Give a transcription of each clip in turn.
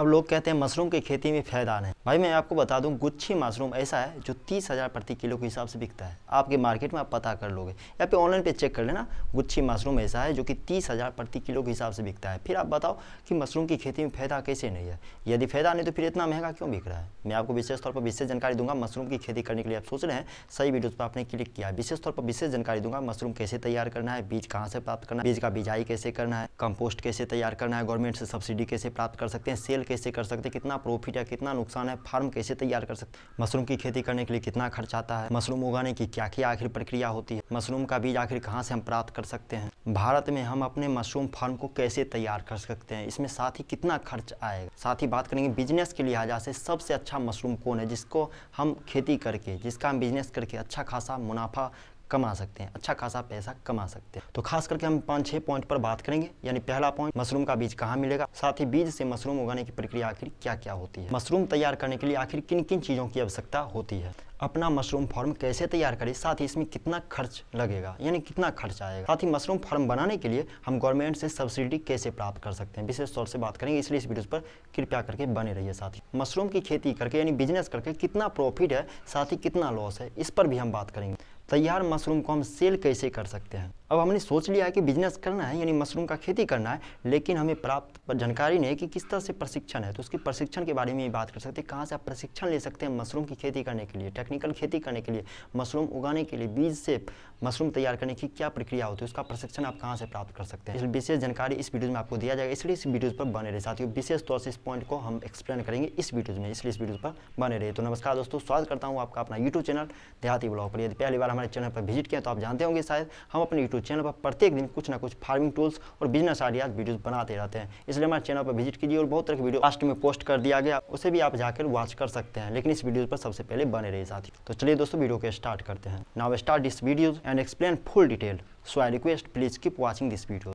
अब लोग कहते हैं मशरूम की खेती में फायदा है भाई मैं आपको बता दूं गुच्छी मशरूम ऐसा है जो तीस हज़ार प्रति किलो के हिसाब से बिकता है आपके मार्केट में आप पता कर लोगे या फिर ऑनलाइन पे चेक कर लेना गुच्छी मशरूम ऐसा है जो कि तीस हज़ार प्रति किलो के हिसाब से बिकता है फिर आप बताओ कि मशरूम की खेती में फ़ायदा कैसे नहीं है यदि फ़ायदा नहीं तो फिर इतना महंगा क्यों बिक रहा है मैं आपको विशेष तौर पर विशेष जानकारी दूंगा मशरूम की खेती करने के लिए आप सोच रहे हैं सही वीडियो पर आपने क्लिक किया विशेष तौर पर विशेष जानकारी दूंगा मशरूम कैसे तैयार करना है बीज कहाँ से प्राप्त करना है बीज का बिजाई कैसे करना है कंपोस्ट कैसे तैयार करना है गवर्नमेंट से सब्सिडी कैसे प्राप्त कर सकते हैं सेल कैसे कर सकते हैं कितना प्रॉफिट है कितना नुकसान है फार्म कैसे तैयार कर सकते हैं मशरूम की खेती करने के लिए कितना खर्च आता है मशरूम उगाने की क्या क्या आखिर प्रक्रिया होती है मशरूम का बीज आखिर कहाँ से हम प्राप्त कर सकते हैं भारत में हम अपने मशरूम फार्म को कैसे तैयार कर सकते हैं इसमें साथ ही कितना खर्च आएगा साथ ही बात करेंगे बिजनेस के लिहाज से सबसे अच्छा मशरूम कौन है जिसको हम खेती करके जिसका हम बिजनेस करके अच्छा खासा मुनाफा कमा सकते हैं अच्छा खासा पैसा कमा सकते हैं तो खास करके हम पाँच छः पॉइंट पर बात करेंगे यानी पहला पॉइंट मशरूम का बीज कहाँ मिलेगा साथ ही बीज से मशरूम उगाने की प्रक्रिया आखिर क्या क्या होती है मशरूम तैयार करने के लिए आखिर किन किन चीज़ों की आवश्यकता होती है अपना मशरूम फार्म कैसे तैयार करें साथ ही इसमें कितना खर्च लगेगा यानी कितना खर्च आएगा साथ ही मशरूम फार्म बनाने के लिए हम गवर्नमेंट से सब्सिडी कैसे प्राप्त कर सकते हैं विशेष तौर से बात करेंगे इसलिए इस वीडियो पर कृपया करके बने रहिए साथ ही मशरूम की खेती करके यानी बिजनेस करके कितना प्रॉफिट है साथ ही कितना लॉस है इस पर भी हम बात करेंगे तैयार मशरूम को हम सेल कैसे कर सकते हैं अब हमने सोच लिया है कि बिजनेस करना है यानी मशरूम का खेती करना है लेकिन हमें प्राप्त जानकारी नहीं कि किस तरह से प्रशिक्षण है तो उसके प्रशिक्षण के बारे में भी बात कर सकते हैं कहाँ से आप प्रशिक्षण ले सकते हैं मशरूम की खेती करने के लिए टेक्निकल खेती करने के लिए मशरूम उगाने के लिए बीज से मशरूम तैयार करने की क्या प्रक्रिया होती है उसका प्रशिक्षण आप कहाँ से प्राप्त कर सकते हैं विशेष जानकारी इस वीडियो में आपको दिया जाएगा इसलिए इस वीडियो पर बने रहे साथियों विशेष तौर से इस पॉइंट को हम एक्सप्लेन करेंगे इस वीडियो में इसलिए इस वीडियो पर बने रहे तो नमस्कार दोस्तों स्वागत करता हूँ आपका अपना यूट्यूब चैनल देहाती ब्लॉग पर यदि पहली बार हमारे चैनल पर विजिट किया तो आप जानते होंगे शायद हम अपने यूट्यूब तो चैनल पर प्रत्येक दिन कुछ ना कुछ फार्मिंग टूल्स और बिजनेस आइडियाज वीडियोज बनाते रहते हैं इसलिए हमारे चैनल पर विजिट कीजिए और बहुत तरह की वीडियो लास्ट में पोस्ट कर दिया गया उसे भी आप जाकर वॉच कर सकते हैं लेकिन इस वीडियो पर सबसे पहले बने रहिए साथी तो चलिए दोस्तों वीडियो को स्टार्ट करते हैं now start this videos and explain full detail so I request please keep watching this video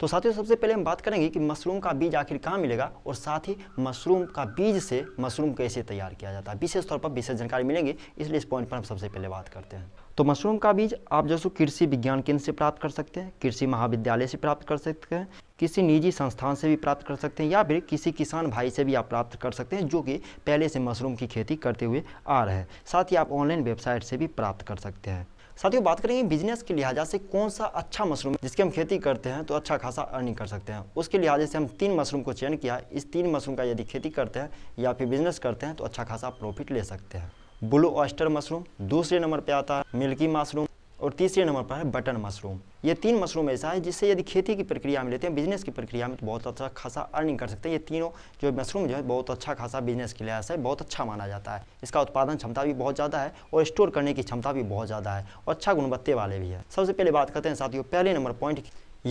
तो साथियों सबसे पहले हम बात करेंगे कि मशरूम का बीज आखिर कहाँ मिलेगा और साथ ही मशरूम का बीज से मशरूम कैसे तैयार किया जाता है विशेष तौर पर विशेष जानकारी मिलेंगे इसलिए इस पॉइंट पर हम सबसे पहले बात करते हैं तो मशरूम का बीज आप जो सो कृषि विज्ञान केंद्र से प्राप्त कर सकते हैं कृषि महाविद्यालय से प्राप्त कर सकते हैं किसी निजी संस्थान से भी प्राप्त कर सकते हैं या फिर किसी किसान भाई से भी आप प्राप्त कर सकते हैं जो कि पहले से मशरूम की खेती करते हुए आ रहे हैं साथ ही आप ऑनलाइन वेबसाइट से भी प्राप्त कर सकते हैं साथियों बात करेंगे बिजनेस के लिहाजा से कौन सा अच्छा मशरूम जिसकी हम खेती करते हैं तो अच्छा खासा अर्निंग कर सकते हैं उसके लिहाजे से हम तीन मशरूम को चयन किया इस तीन मशरूम का यदि खेती करते हैं या फिर बिजनेस करते हैं तो अच्छा खासा प्रॉफिट ले सकते हैं ब्लू ऑस्टर मशरूम दूसरे नंबर पे आता है मिल्की मशरूम और तीसरे नंबर पर है बटन मशरूम ये तीन मशरूम ऐसा है जिससे यदि खेती की प्रक्रिया में लेते हैं बिजनेस की प्रक्रिया में तो बहुत अच्छा खासा अर्निंग कर सकते हैं ये तीनों जो मशरूम जो है बहुत अच्छा खासा बिजनेस के लिहाज से बहुत अच्छा माना जाता है इसका उत्पादन क्षमता भी बहुत ज़्यादा है और स्टोर करने की क्षमता भी बहुत ज़्यादा है और अच्छा गुणवत्ते वाले भी है सबसे पहले बात करते हैं साथियों पहले नंबर पॉइंट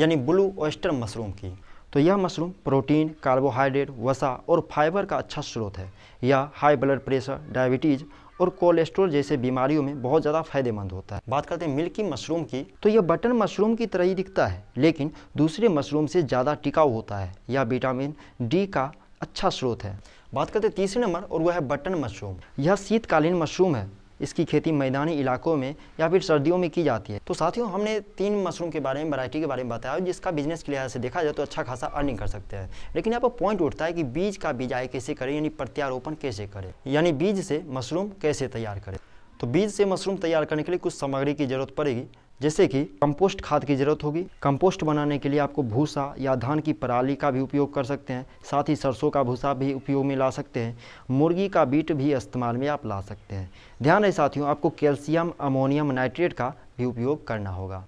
यानी ब्लू ऑस्टर मशरूम की तो यह मशरूम प्रोटीन कार्बोहाइड्रेट वसा और फाइबर का अच्छा स्रोत है यह हाई ब्लड प्रेशर डायबिटीज़ और कोलेस्ट्रोल जैसे बीमारियों में बहुत ज़्यादा फायदेमंद होता है बात करते हैं मिल्की मशरूम की तो यह बटन मशरूम की तरह ही दिखता है लेकिन दूसरे मशरूम से ज़्यादा टिकाऊ होता है यह विटामिन डी का अच्छा स्रोत है बात करते हैं तीसरे नंबर और वह है बटन मशरूम यह शीतकालीन मशरूम है इसकी खेती मैदानी इलाकों में या फिर सर्दियों में की जाती है तो साथियों हमने तीन मशरूम के बारे में वैरायटी के बारे में बताया जिसका बिजनेस के लिहाज से देखा जाए तो अच्छा खासा अर्निंग कर सकते हैं लेकिन यहाँ पर पॉइंट उठता है कि बीज का बिजाई कैसे करें यानी प्रत्यारोपण कैसे करें यानी बीज से मशरूम कैसे तैयार करें तो बीज से मशरूम तैयार करने के लिए कुछ सामग्री की जरूरत पड़ेगी जैसे कि कंपोस्ट खाद की ज़रूरत होगी कंपोस्ट बनाने के लिए आपको भूसा या धान की पराली का भी उपयोग कर सकते हैं साथ ही सरसों का भूसा भी उपयोग में ला सकते हैं मुर्गी का बीट भी इस्तेमाल में आप ला सकते हैं ध्यान है साथियों आपको कैल्शियम अमोनियम नाइट्रेट का भी उपयोग करना होगा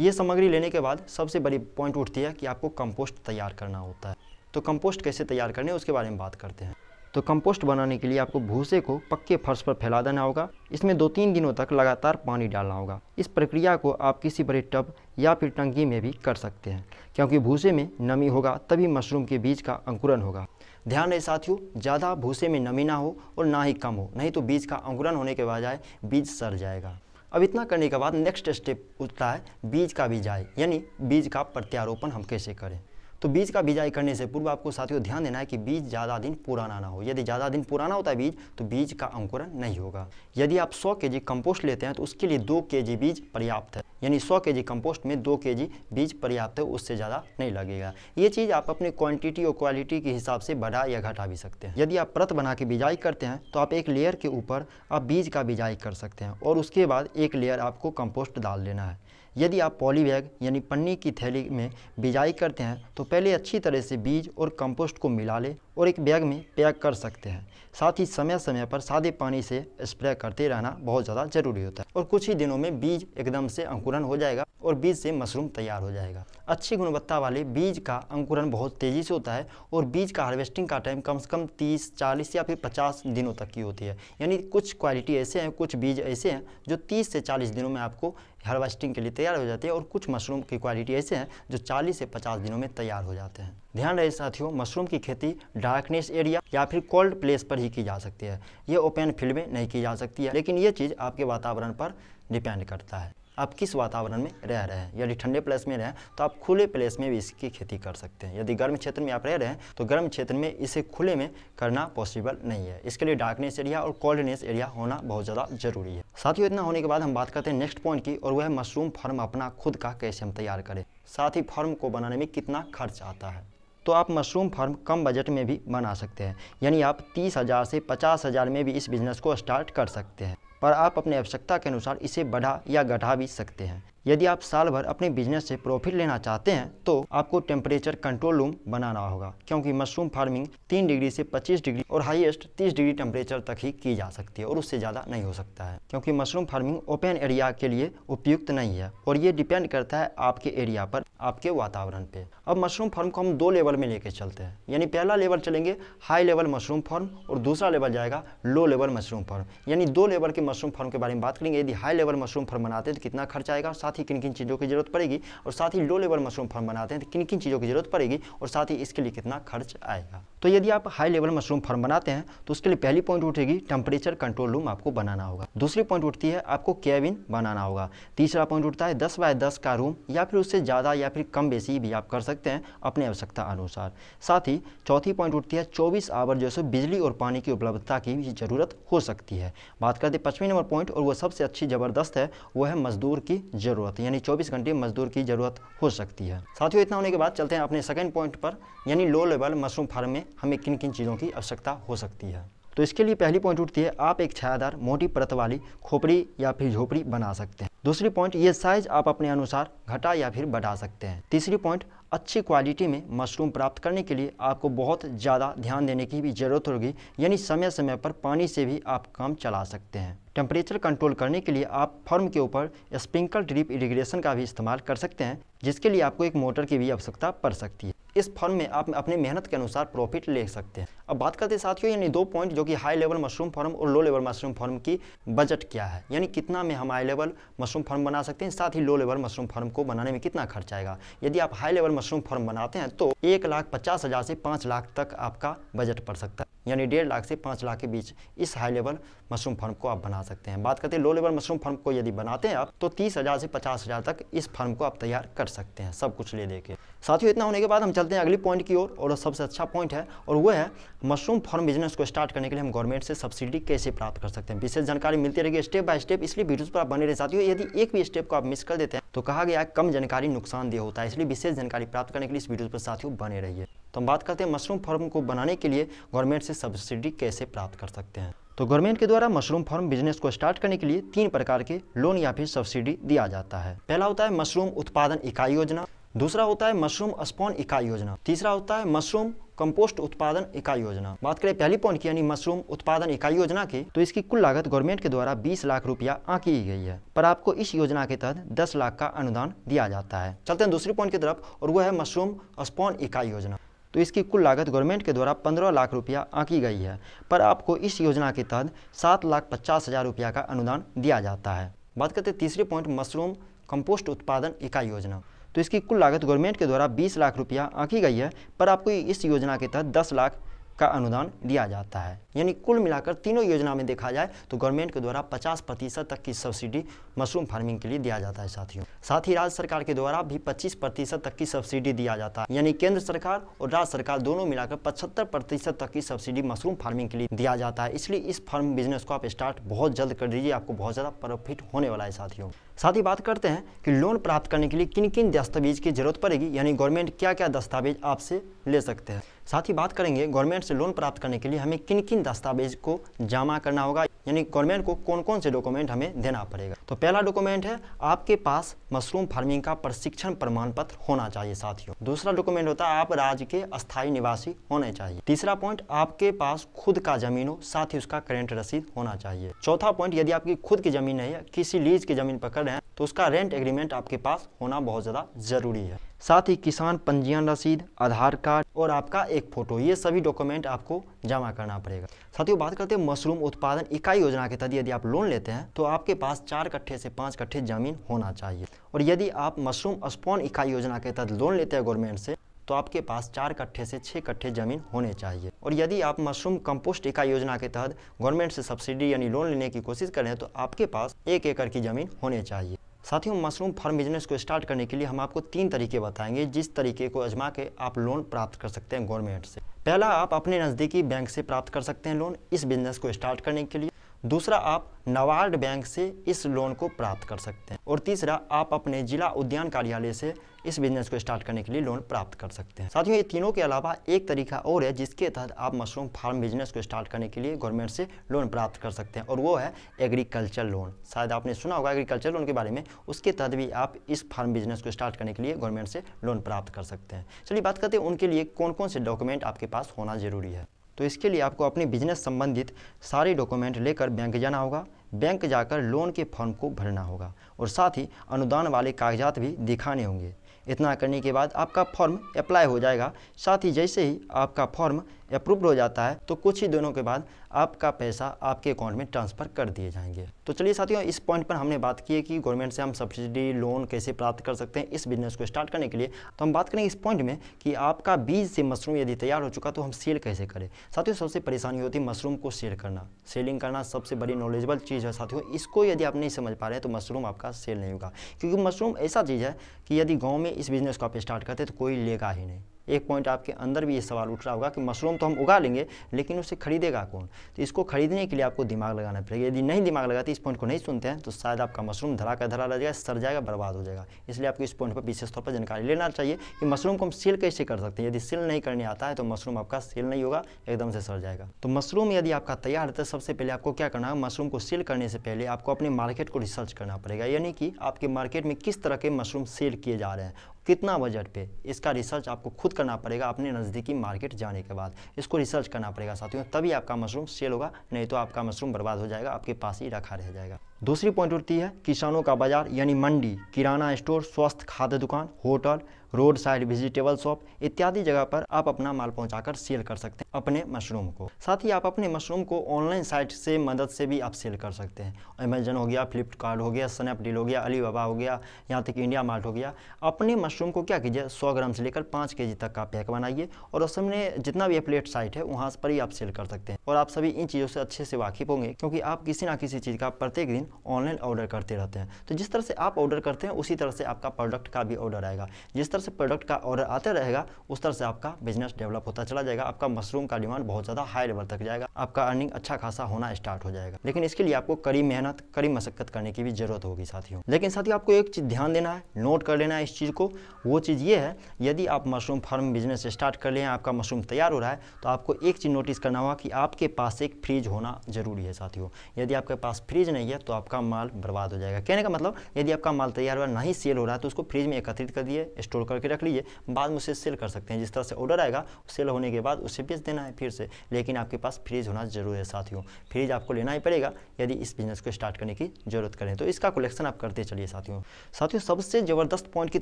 ये सामग्री लेने के बाद सबसे बड़ी पॉइंट उठती है कि आपको कंपोस्ट तैयार करना होता है तो कंपोस्ट कैसे तैयार करने उसके बारे में बात करते हैं तो कंपोस्ट बनाने के लिए आपको भूसे को पक्के फर्श पर फैला देना होगा इसमें दो तीन दिनों तक लगातार पानी डालना होगा इस प्रक्रिया को आप किसी बड़े टब या फिर टंकी में भी कर सकते हैं क्योंकि भूसे में नमी होगा तभी मशरूम के बीज का अंकुरन होगा ध्यान रहे साथियों ज़्यादा भूसे में नमी ना हो और ना ही कम हो नहीं तो बीज का अंकुरन होने के बजाय बीज सड़ जाएगा अब इतना करने के बाद नेक्स्ट स्टेप उठता है बीज का बीजाई यानी बीज का प्रत्यारोपण हम कैसे करें तो बीज का बिजाई करने से पूर्व आपको साथियों ध्यान देना है कि बीज ज़्यादा दिन पुराना ना हो यदि ज़्यादा दिन पुराना होता है बीज तो बीज का अंकुरण नहीं होगा यदि आप सौ के जी कंपोस्ट लेते हैं तो उसके लिए दो के जी बीज पर्याप्त है यानी सौ के जी कंपोस्ट में दो के जी बीज पर्याप्त है उससे ज़्यादा नहीं लगेगा ये चीज़ आप अपने क्वान्टिटी और क्वालिटी के हिसाब से बढ़ा या घटा भी सकते हैं यदि आप प्रत बना के बिजाई करते हैं तो आप एक लेयर के ऊपर आप बीज का बिजाई कर सकते हैं और उसके बाद एक लेयर आपको कंपोस्ट डाल देना है यदि आप पॉली बैग यानी पन्नी की थैली में बिजाई करते हैं तो पहले अच्छी तरह से बीज और कंपोस्ट को मिला लें और एक बैग में पैक कर सकते हैं साथ ही समय समय पर सादे पानी से स्प्रे करते रहना बहुत ज़्यादा ज़रूरी होता है और कुछ ही दिनों में बीज एकदम से अंकुरन हो जाएगा और बीज से मशरूम तैयार हो जाएगा अच्छी गुणवत्ता वाले बीज का अंकुरन बहुत तेज़ी से होता है और बीज का हार्वेस्टिंग का टाइम कम से कम 30, 40 या फिर 50 दिनों तक की होती है यानी कुछ क्वालिटी ऐसे हैं कुछ बीज ऐसे हैं जो 30 से 40 दिनों में आपको हार्वेस्टिंग के लिए तैयार हो जाती है और कुछ मशरूम की क्वालिटी ऐसे हैं जो 40 से 50 दिनों में तैयार हो जाते हैं ध्यान रहे साथियों मशरूम की खेती डार्कनेस एरिया या फिर कोल्ड प्लेस पर ही की जा सकती है ये ओपन फील्ड में नहीं की जा सकती है लेकिन ये चीज़ आपके वातावरण पर डिपेंड करता है आप किस वातावरण में रह रहे हैं यदि ठंडे प्लेस में रहें तो आप खुले प्लेस में भी इसकी खेती कर सकते हैं यदि गर्म क्षेत्र में आप रह रहे हैं तो गर्म क्षेत्र में इसे खुले में करना पॉसिबल नहीं है इसके लिए डार्कनेस एरिया और कोल्डनेस एरिया होना बहुत ज़्यादा जरूरी है साथियों इतना होने के बाद हम बात करते हैं नेक्स्ट पॉइंट की और वह मशरूम फार्म अपना खुद का कैसे हम तैयार करें साथ ही फार्म को बनाने में कितना खर्च आता है तो आप मशरूम फार्म कम बजट में भी बना सकते हैं यानी आप तीस हज़ार से पचास हज़ार में भी इस बिज़नेस को स्टार्ट कर सकते हैं पर आप अपने आवश्यकता के अनुसार इसे बढ़ा या घटा भी सकते हैं यदि आप साल भर अपने बिजनेस से प्रॉफिट लेना चाहते हैं तो आपको टेम्परेचर कंट्रोल रूम बनाना होगा क्योंकि मशरूम फार्मिंग तीन डिग्री से पच्चीस डिग्री और हाईएस्ट तीस डिग्री टेम्परेचर तक ही की जा सकती है और उससे ज़्यादा नहीं हो सकता है क्योंकि मशरूम फार्मिंग ओपन एरिया के लिए उपयुक्त नहीं है और ये डिपेंड करता है आपके एरिया पर आपके वातावरण पे अब मशरूम फार्म को हम दो लेवल में लेके चलते हैं यानी पहला लेवल चलेंगे हाई लेवल मशरूम फार्म और दूसरा लेवल जाएगा लो लेवल मशरूम फार्म यानी दो लेवल के मशरूम फार्म के बारे में बात करेंगे यदि हाई लेवल मशरूम फार्म बनाते हैं तो कितना खर्च आएगा साथ ही किन किन चीज़ों की जरूरत पड़ेगी और साथ ही लो लेवल मशरूम फार्म बनाते हैं तो किन किन चीज़ों की जरूरत पड़ेगी और साथ ही इसके लिए कितना खर्च आएगा तो यदि आप हाई लेवल मशरूम फार्म बनाते हैं तो उसके लिए पहली पॉइंट उठेगी टेम्परेचर कंट्रोल रूम आपको बनाना होगा दूसरी पॉइंट उठती है आपको कैबिन बनाना होगा तीसरा पॉइंट उठता है दस बाय दस का रूम या फिर उससे ज़्यादा या फिर कम बेसी भी आप कर सकते हैं अपनी आवश्यकता अनुसार साथ ही चौथी पॉइंट उठती है चौबीस आवर जैसे बिजली और पानी की उपलब्धता की भी ज़रूरत हो सकती है बात करते पचवीं नंबर पॉइंट और वह सबसे अच्छी ज़बरदस्त है वो है मजदूर की जरूरत ज़रूरत है यानी 24 घंटे मजदूर की ज़रूरत हो सकती है साथियों इतना होने के बाद चलते हैं अपने सेकंड पॉइंट पर यानी लो लेवल मशरूम फार्म में हमें किन किन चीज़ों की आवश्यकता हो सकती है तो इसके लिए पहली पॉइंट उठती है आप एक छायादार मोटी परत वाली खोपड़ी या फिर झोपड़ी बना सकते हैं दूसरी पॉइंट ये साइज आप अपने अनुसार घटा या फिर बढ़ा सकते हैं तीसरी पॉइंट अच्छी क्वालिटी में मशरूम प्राप्त करने के लिए आपको बहुत ज़्यादा ध्यान देने की भी ज़रूरत होगी यानी समय समय पर पानी से भी आप काम चला सकते हैं टेम्परेचर कंट्रोल करने के लिए आप फर्म के ऊपर स्प्रिंकल ड्रिप इरीग्रेशन का भी इस्तेमाल कर सकते हैं जिसके लिए आपको एक मोटर की भी आवश्यकता पड़ सकती है इस फर्म में आप अपने मेहनत के अनुसार प्रॉफिट ले सकते हैं अब बात करते हैं साथियों यानी दो पॉइंट जो कि हाई लेवल मशरूम फार्म और लो लेवल मशरूम फार्म की बजट क्या है यानी कितना में हम हाई लेवल मशरूम फार्म बना सकते हैं साथ ही लो लेवल मशरूम फार्म को बनाने में कितना खर्च आएगा यदि आप हाई लेवल मशरूम फार्म बनाते हैं तो एक लाख पचास हज़ार से पाँच लाख तक आपका बजट पड़ सकता है यानी डेढ़ लाख से पाँच लाख के बीच इस हाई लेवल मशरूम फार्म को आप बना सकते हैं बात करते हैं लो लेवल मशरूम फार्म को यदि बनाते हैं आप तो तीस हज़ार से पचास हज़ार तक इस फार्म को आप तैयार कर सकते हैं सब कुछ ले लेके साथियों इतना होने के बाद हम चलते हैं अगली पॉइंट की ओर और, और सबसे अच्छा पॉइंट है और वो है मशरूम फार्म बिजनेस को स्टार्ट करने के लिए हम गवर्नमेंट से सब्सिडी कैसे प्राप्त कर सकते हैं विशेष जानकारी मिलती रहेगी स्टेप बाय स्टेप इसलिए वीडियोज़ पर आप बने रहे साथियों यदि एक भी स्टेप को आप मिस कर देते हैं तो कहा गया कम जानकारी नुकसानदेह होता है इसलिए विशेष जानकारी प्राप्त करने के लिए इस वीडियो पर साथियों बने रहिए तो हम बात करते हैं मशरूम फार्म को बनाने के लिए गवर्नमेंट से सब्सिडी कैसे प्राप्त कर सकते हैं तो गवर्नमेंट के द्वारा मशरूम फार्म बिजनेस को स्टार्ट करने के लिए तीन प्रकार के लोन या फिर सब्सिडी दिया जाता है पहला होता है मशरूम उत्पादन इकाई योजना दूसरा होता है मशरूम स्पॉन इकाई योजना तीसरा होता है मशरूम कंपोस्ट उत्पादन इकाई योजना बात करें पहली पॉइंट की यानी मशरूम उत्पादन इकाई योजना की तो इसकी कुल लागत गवर्नमेंट के द्वारा 20 लाख रुपया आंकी गई है पर आपको इस योजना के तहत 10 लाख का अनुदान दिया जाता है चलते हैं दूसरी पॉइंट की तरफ और वह है मशरूम स्पॉन इकाई योजना तो इसकी कुल लागत गवर्नमेंट के द्वारा पंद्रह लाख रुपया आंकी गई है पर आपको इस योजना के तहत सात लाख पचास हज़ार रुपया का अनुदान दिया जाता है बात करते तीसरे पॉइंट मशरूम कंपोस्ट उत्पादन इकाई योजना तो इसकी कुल लागत गवर्नमेंट के द्वारा बीस लाख रुपया आंकी गई है पर आपको इस योजना के तहत दस लाख का अनुदान दिया जाता है यानी कुल मिलाकर तीनों योजना में देखा जाए तो गवर्नमेंट के द्वारा 50 प्रतिशत तक की सब्सिडी मशरूम फार्मिंग के लिए दिया जाता है साथियों साथ ही राज्य सरकार के द्वारा भी 25 प्रतिशत तक की सब्सिडी दिया जाता है यानी केंद्र सरकार और राज्य सरकार दोनों मिलाकर पचहत्तर प्रतिशत तक की सब्सिडी मशरूम फार्मिंग के लिए दिया जाता है इसलिए इस फार्म बिजनेस को आप स्टार्ट बहुत जल्द कर दीजिए आपको बहुत ज़्यादा प्रॉफिट होने वाला है साथियों साथ ही बात करते हैं कि लोन प्राप्त करने के लिए किन किन दस्तावेज की जरूरत पड़ेगी यानी गवर्नमेंट क्या क्या दस्तावेज आपसे ले सकते हैं साथ ही बात करेंगे गवर्नमेंट से लोन प्राप्त करने के लिए हमें किन किन दस्तावेज को जमा करना होगा यानी गवर्नमेंट को कौन कौन से डॉक्यूमेंट हमें देना पड़ेगा तो पहला डॉक्यूमेंट है आपके पास मशरूम फार्मिंग का प्रशिक्षण प्रमाण पत्र होना चाहिए साथियों दूसरा डॉक्यूमेंट होता है आप राज्य के स्थायी निवासी होने चाहिए तीसरा पॉइंट आपके पास खुद का जमीन हो साथ ही उसका करेंट रसीद होना चाहिए चौथा पॉइंट यदि आपकी खुद की जमीन है किसी लीज की जमीन पकड़ रहे हैं तो उसका रेंट एग्रीमेंट आपके पास होना बहुत ज़्यादा ज़रूरी है साथ ही किसान पंजीयन रसीद आधार कार्ड और आपका एक फ़ोटो ये सभी डॉक्यूमेंट आपको जमा करना पड़ेगा साथियों बात करते हैं मशरूम उत्पादन इकाई योजना के तहत यदि आप लोन लेते हैं तो आपके पास चार कट्ठे से पाँच कट्ठे ज़मीन होना चाहिए और यदि आप मशरूम स्पॉन इकाई योजना के तहत लोन लेते हैं गवर्नमेंट से तो आपके पास चार कट्ठे से छः कट्ठे जमीन होने चाहिए और यदि आप मशरूम कंपोस्ट इकाई योजना के तहत गवर्नमेंट से सब्सिडी यानी लोन लेने की कोशिश करें तो आपके पास एक एकड़ की जमीन होने चाहिए साथियों मशरूम फार्म बिजनेस को स्टार्ट करने के लिए हम आपको तीन तरीके बताएंगे जिस तरीके को आजमा के आप लोन प्राप्त कर सकते हैं गवर्नमेंट से पहला आप अपने नज़दीकी बैंक से प्राप्त कर सकते हैं लोन इस बिजनेस को स्टार्ट करने के लिए दूसरा आप नवार्ड बैंक से इस लोन को प्राप्त कर सकते हैं और तीसरा आप अपने जिला उद्यान कार्यालय से इस बिजनेस को स्टार्ट करने के लिए लोन प्राप्त कर सकते हैं साथियों ये तीनों के अलावा एक तरीका और है जिसके तहत आप मशरूम फार्म बिजनेस को स्टार्ट करने के लिए गवर्नमेंट से लोन प्राप्त कर सकते हैं और वो है एग्रीकल्चर लोन शायद आपने सुना होगा एग्रीकल्चर लोन के बारे में उसके तहत भी आप इस फार्म बिजनेस को स्टार्ट करने के लिए गवर्नमेंट से लोन प्राप्त कर सकते हैं चलिए बात करते हैं उनके लिए कौन कौन से डॉक्यूमेंट आपके पास होना जरूरी है तो इसके लिए आपको अपने बिजनेस संबंधित सारे डॉक्यूमेंट लेकर बैंक जाना होगा बैंक जाकर लोन के फॉर्म को भरना होगा और साथ ही अनुदान वाले कागजात भी दिखाने होंगे इतना करने के बाद आपका फॉर्म अप्लाई हो जाएगा साथ ही जैसे ही आपका फॉर्म अप्रूव्ड हो जाता है तो कुछ ही दिनों के बाद आपका पैसा आपके अकाउंट में ट्रांसफ़र कर दिए जाएंगे तो चलिए साथियों इस पॉइंट पर हमने बात की है कि गवर्नमेंट से हम सब्सिडी लोन कैसे प्राप्त कर सकते हैं इस बिजनेस को स्टार्ट करने के लिए तो हम बात करेंगे इस पॉइंट में कि आपका बीज से मशरूम यदि तैयार हो चुका तो हम सेल कैसे करें साथियों सबसे परेशानी होती है मशरूम को सेल करना सेलिंग करना सबसे बड़ी नॉलेजेबल चीज़ है साथियों इसको यदि आप नहीं समझ पा रहे हैं तो मशरूम आपका सेल नहीं होगा क्योंकि मशरूम ऐसा चीज़ है कि यदि गाँव में इस बिज़नेस को आप स्टार्ट करते तो कोई लेगा ही नहीं एक पॉइंट आपके अंदर भी ये सवाल उठ रहा होगा कि मशरूम तो हम उगा लेंगे लेकिन उसे खरीदेगा कौन तो इसको खरीदने के लिए आपको दिमाग लगाना पड़ेगा यदि नहीं दिमाग लगाते इस पॉइंट को नहीं सुनते हैं तो शायद आपका मशरूम धरा का धरा रह जाएगा सड़ जाएगा बर्बाद हो जाएगा इसलिए आपको इस पॉइंट पर विशेष तौर पर जानकारी लेना चाहिए कि मशरूम को हम सेल कैसे कर सकते हैं यदि सेल नहीं करने आता है तो मशरूम आपका सेल नहीं होगा एकदम से सड़ जाएगा तो मशरूम यदि आपका तैयार है तो सबसे पहले आपको क्या करना है मशरूम को सेल करने से पहले आपको अपने मार्केट को रिसर्च करना पड़ेगा यानी कि आपके मार्केट में किस तरह के मशरूम सेल किए जा रहे हैं कितना बजट पे इसका रिसर्च आपको खुद करना पड़ेगा अपने नज़दीकी मार्केट जाने के बाद इसको रिसर्च करना पड़ेगा साथियों तभी आपका मशरूम सेल होगा नहीं तो आपका मशरूम बर्बाद हो जाएगा आपके पास ही रखा रह जाएगा दूसरी पॉइंट उठती है किसानों का बाजार यानी मंडी किराना स्टोर स्वस्थ खाद्य दुकान hotel road side vegetable shop इत्यादि जगह पर आप अपना माल पहुंचाकर सेल कर सकते हैं अपने मशरूम को साथ ही आप अपने मशरूम को ऑनलाइन साइट से मदद से भी आप सेल कर सकते हैं अमेजन हो गया फ्लिपकार्ट हो गया स्नैपडील हो गया अली हो गया यहाँ तक इंडिया मार्ट हो गया अपने मशरूम को क्या कीजिए सौ ग्राम से लेकर पाँच के तक का पैक बनाइए और उसमें जितना भी अपलेट साइट है वहाँ पर ही आप सेल कर सकते हैं और आप सभी इन चीज़ों से अच्छे से वाकिफ होंगे क्योंकि आप किसी ना किसी चीज़ का प्रत्येक दिन ऑनलाइन ऑर्डर करते रहते हैं तो जिस तरह से आप ऑर्डर करते हैं उसी तरह से आपका प्रोडक्ट का भी ऑर्डर आएगा जिस तरह से प्रोडक्ट का ऑर्डर आता रहेगा उस तरह से आपका बिजनेस डेवलप होता चला जाएगा आपका मशरूम का डिमांड बहुत ज़्यादा हाई लेवल तक जाएगा आपका अर्निंग अच्छा खासा होना स्टार्ट हो जाएगा लेकिन इसके लिए आपको कड़ी मेहनत कड़ी मशक्क़त करने की भी ज़रूरत होगी साथियों लेकिन साथियों आपको एक चीज़ ध्यान देना है नोट कर लेना है इस चीज़ को वो चीज़ ये है यदि आप मशरूम फार्म बिजनेस स्टार्ट कर लें आपका मशरूम तैयार हो रहा है तो आपको एक चीज़ नोटिस करना होगा कि आपके पास एक फ्रिज होना ज़रूरी है साथियों यदि आपके पास फ्रिज नहीं है तो आपका माल बर्बाद हो जाएगा कहने का मतलब यदि आपका माल तैयार हुआ नहीं सेल हो रहा है तो उसको फ्रिज में एकत्रित कर दिए स्टोर करके रख लीजिए बाद में उसे सेल कर सकते हैं जिस तरह से ऑर्डर आएगा सेल होने के बाद उसे बेच देना है फिर से लेकिन आपके पास फ्रिज होना जरूरी है साथियों फ्रिज आपको लेना ही पड़ेगा यदि इस बिजनेस को स्टार्ट करने की जरूरत करें तो इसका कलेक्शन आप करते चलिए साथियों साथियों सबसे ज़बरदस्त पॉइंट की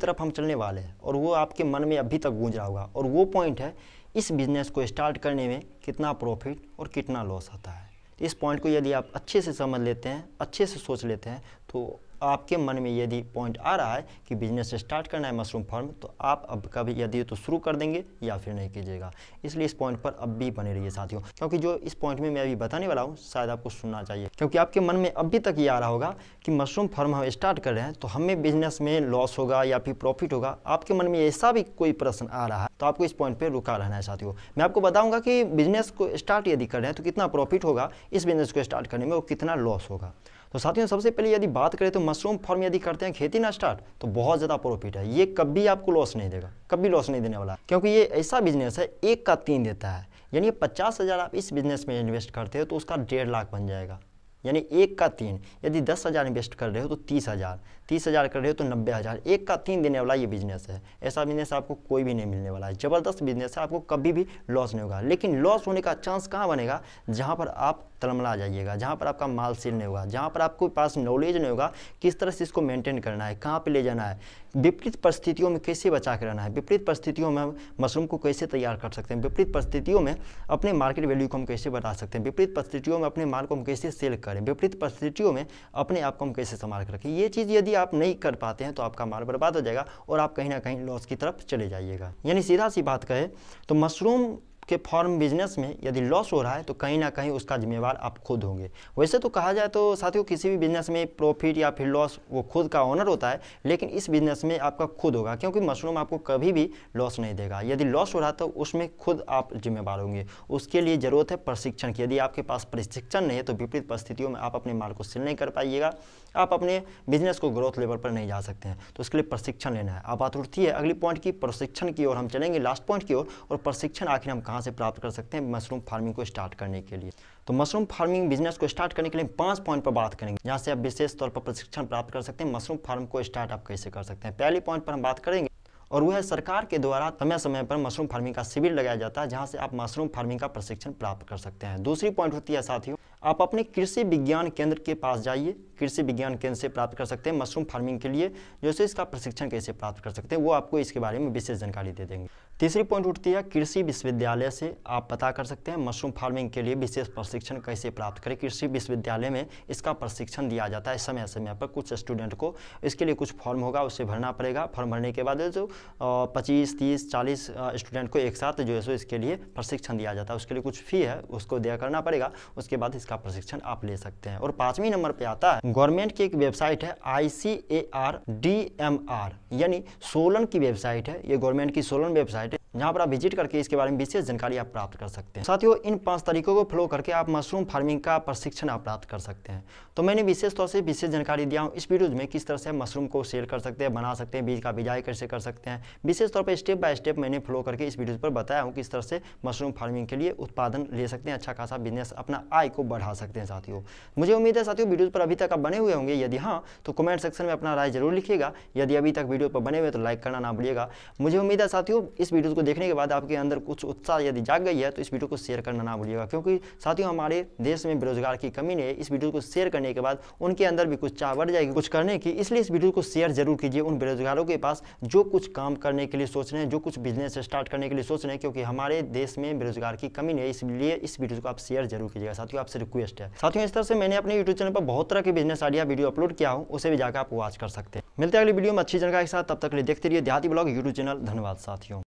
तरफ हम चलने वाले हैं और वो आपके मन में अभी तक गूंज रहा होगा और वो पॉइंट है इस बिज़नेस को स्टार्ट करने में कितना प्रॉफिट और कितना लॉस आता है इस पॉइंट को यदि आप अच्छे से समझ लेते हैं अच्छे से सोच लेते हैं तो आपके मन में यदि पॉइंट आ रहा है कि बिजनेस स्टार्ट करना है मशरूम फार्म तो आप अब कभी यदि तो शुरू कर देंगे या फिर नहीं कीजिएगा इसलिए इस पॉइंट पर अब भी बने रहिए साथियों क्योंकि जो इस पॉइंट में मैं अभी बताने वाला हूँ शायद आपको सुनना चाहिए क्योंकि आपके मन में अभी तक ये आ रहा होगा कि मशरूम फार्म हम स्टार्ट कर रहे हैं तो हमें बिजनेस में लॉस होगा या फिर प्रॉफिट होगा आपके मन में ऐसा भी कोई प्रश्न आ रहा है तो आपको इस पॉइंट पर रुका रहना है साथियों मैं आपको बताऊँगा कि बिजनेस को स्टार्ट यदि कर रहे हैं तो कितना प्रॉफिट होगा इस बिजनेस को स्टार्ट करने में और कितना लॉस होगा तो साथियों सबसे पहले यदि बात करें तो मशरूम फार्म यदि करते हैं खेती ना स्टार्ट तो बहुत ज़्यादा प्रॉफिट है ये कभी आपको लॉस नहीं देगा कभी लॉस नहीं देने वाला क्योंकि ये ऐसा बिजनेस है एक का तीन देता है यानी पचास हज़ार आप इस बिजनेस में इन्वेस्ट करते हो तो उसका डेढ़ लाख बन जाएगा यानी एक का तीन यदि दस हज़ार इन्वेस्ट कर रहे हो तो तीस हज़ार तीस हज़ार कर रहे हो तो नब्बे हज़ार एक का तीन देने वाला ये बिजनेस है ऐसा बिजनेस आपको कोई भी नहीं मिलने वाला है ज़बरदस्त बिजनेस है आपको कभी भी लॉस नहीं होगा लेकिन लॉस होने का चांस कहाँ बनेगा जहाँ पर आप तलमला आ जाइएगा जहाँ पर आपका माल सील नहीं होगा जहाँ पर आपको पास नॉलेज नहीं होगा किस तरह से इसको मेंटेन करना है कहाँ पे ले जाना है विपरीत परिस्थितियों में कैसे बचा के रहना है विपरीत परिस्थितियों में हम मशरूम को कैसे तैयार कर सकते हैं विपरीत परिस्थितियों में अपने मार्केट वैल्यू को हम कैसे बढ़ा सकते हैं विपरीत परिस्थितियों में अपने माल को हम कैसे सेल करें विपरीत परिस्थितियों में अपने आप को हम कैसे संभाल कर रखें ये चीज़ यदि आप नहीं कर पाते हैं तो आपका माल बर्बाद हो जाएगा और आप कहीं ना कहीं लॉस की तरफ चले जाइएगा यानी सीधा सी बात कहें तो मशरूम के फॉर्म बिजनेस में यदि लॉस हो रहा है तो कहीं ना कहीं उसका जिम्मेवार आप खुद होंगे वैसे तो कहा जाए तो साथियों किसी भी बिजनेस में प्रॉफिट या फिर लॉस वो खुद का ऑनर होता है लेकिन इस बिजनेस में आपका खुद होगा क्योंकि मशरूम आपको कभी भी लॉस नहीं देगा यदि लॉस हो रहा है तो उसमें खुद आप जिम्मेवार होंगे उसके लिए ज़रूरत है प्रशिक्षण की यदि आपके पास प्रशिक्षण नहीं है तो विपरीत परिस्थितियों में आप अपने माल को सिल नहीं कर पाइएगा आप अपने बिजनेस को ग्रोथ लेवल पर नहीं जा सकते हैं तो उसके लिए प्रशिक्षण लेना है अब बात उठती है अगली पॉइंट की प्रशिक्षण की ओर हम चलेंगे लास्ट पॉइंट की ओर और प्रशिक्षण आखिर हम कहाँ कहाँ से प्राप्त कर सकते हैं मशरूम फार्मिंग को स्टार्ट करने के लिए तो मशरूम फार्मिंग बिजनेस को स्टार्ट करने के लिए पांच पॉइंट पर बात करेंगे जहाँ से आप विशेष तौर पर प्रशिक्षण प्राप्त कर सकते हैं मशरूम फार्म को स्टार्ट आप कैसे कर सकते हैं पहले पॉइंट पर हम बात करेंगे और वह सरकार के द्वारा समय समय पर मशरूम फार्मिंग का शिविर लगाया जाता है जहाँ से आप मशरूम फार्मिंग का प्रशिक्षण प्राप्त कर सकते हैं दूसरी पॉइंट होती है साथियों आप अपने कृषि विज्ञान केंद्र के पास जाइए कृषि विज्ञान केंद्र से प्राप्त कर सकते हैं मशरूम फार्मिंग के लिए जैसे इसका प्रशिक्षण कैसे प्राप्त कर सकते हैं वो आपको इसके बारे में विशेष जानकारी दे देंगे तीसरी पॉइंट उठती है कृषि विश्वविद्यालय से आप पता कर सकते हैं मशरूम फार्मिंग के लिए विशेष प्रशिक्षण कैसे प्राप्त करें कृषि विश्वविद्यालय में इसका प्रशिक्षण दिया जाता है समय समय पर कुछ स्टूडेंट को इसके लिए कुछ फॉर्म होगा उसे भरना पड़ेगा फॉर्म भरने के बाद जो पच्चीस तीस चालीस स्टूडेंट को एक साथ जो है सो इसके लिए प्रशिक्षण दिया जाता है उसके लिए कुछ फ़ी है उसको दिया करना पड़ेगा उसके बाद इस इसका प्रशिक्षण आप ले सकते हैं और पांचवी नंबर पे आता है गवर्नमेंट की एक वेबसाइट है I A R D M R यानी सोलन की वेबसाइट है ये गवर्नमेंट की सोलन वेबसाइट है यहाँ पर आप विजिट करके इसके बारे में विशेष जानकारी आप प्राप्त कर सकते हैं साथियों इन पांच तरीकों को फॉलो करके आप मशरूम फार्मिंग का प्रशिक्षण आप प्राप्त कर सकते हैं तो मैंने विशेष तौर से विशेष जानकारी दिया हूँ इस वीडियो में किस तरह से मशरूम को सेल कर सकते हैं बना सकते हैं बीज का बिजाई कैसे कर सकते हैं विशेष तौर पर स्टेप बाय स्टेप मैंने फॉलो करके इस वीडियो पर बताया हूँ किस तरह से मशरूम फार्मिंग के लिए उत्पादन ले सकते हैं अच्छा खासा बिजनेस अपना आय को बढ़ा सकते हैं साथियों मुझे उम्मीद है साथियों वीडियो पर अभी तक आप बने हुए होंगे यदि हाँ तो कमेंट सेक्शन में अपना राय जरूर लिखिएगा यदि अभी तक वीडियो पर बने हुए तो लाइक करना ना भूलिएगा मुझे उम्मीद है साथियों इस वीडियो को देखने के बाद आपके अंदर कुछ उत्साह यदि जाग गई है तो इस वीडियो को शेयर करना ना भूलिएगा क्योंकि साथियों हमारे देश में बेरोजगार की कमी ने इस वीडियो को शेयर करने के बाद उनके अंदर भी कुछ चाह बढ़ जाएगी कुछ करने की इसलिए इस वीडियो को शेयर जरूर कीजिए उन बेरोजगारों के पास जो कुछ काम करने के लिए सोच रहे हैं जो कुछ बिजनेस स्टार्ट करने के लिए सोच रहे हैं क्योंकि हमारे देश में बेरोजगार की कमी है इसलिए इस वीडियो को आप शेयर जरूर कीजिएगा साथियों आपसे रिक्वेस्ट है साथियों इस तरह से मैंने अपने यूट्यूब चैनल पर बहुत तरह के बिजनेस आइडिया वीडियो अपलोड किया हूँ उसे भी जाकर आप वॉच कर सकते हैं मिलते हैं अगली वीडियो में अच्छी जानकारी के साथ तब तक लिए देखते रहिए देहाती ब्लॉग यूट्यूब चैनल धन्यवाद साथियों